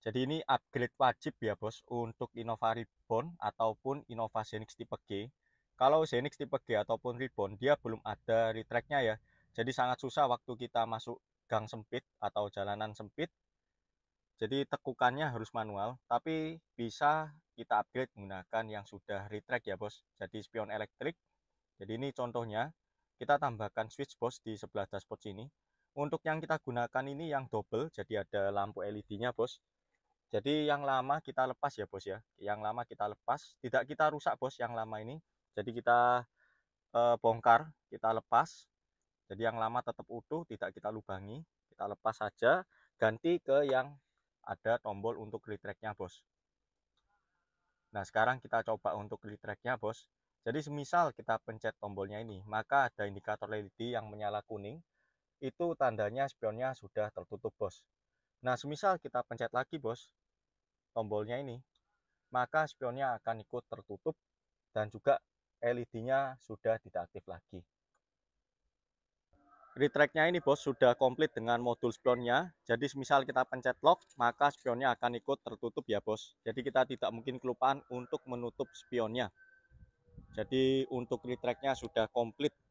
Jadi ini upgrade wajib ya bos untuk Innova Ribbon ataupun Innova Zenix tipe G. Kalau Zenix tipe G ataupun Ribbon dia belum ada retracknya ya. Jadi sangat susah waktu kita masuk gang sempit atau jalanan sempit. Jadi tekukannya harus manual, tapi bisa kita upgrade menggunakan yang sudah retrack ya bos. Jadi spion elektrik. Jadi ini contohnya kita tambahkan switch bos di sebelah dashboard sini. Untuk yang kita gunakan ini yang double, jadi ada lampu LED-nya bos. Jadi yang lama kita lepas ya bos ya. Yang lama kita lepas, tidak kita rusak bos yang lama ini. Jadi kita e, bongkar, kita lepas. Jadi yang lama tetap utuh, tidak kita lubangi. Kita lepas saja, ganti ke yang ada tombol untuk retreknya bos. Nah sekarang kita coba untuk retreknya bos. Jadi semisal kita pencet tombolnya ini, maka ada indikator LED yang menyala kuning. Itu tandanya spionnya sudah tertutup bos. Nah, semisal kita pencet lagi, bos, tombolnya ini, maka spionnya akan ikut tertutup dan juga LED-nya sudah tidak aktif lagi. Retracknya ini bos sudah komplit dengan modul spionnya. Jadi semisal kita pencet lock, maka spionnya akan ikut tertutup ya bos. Jadi kita tidak mungkin kelupaan untuk menutup spionnya. Jadi untuk retracknya sudah komplit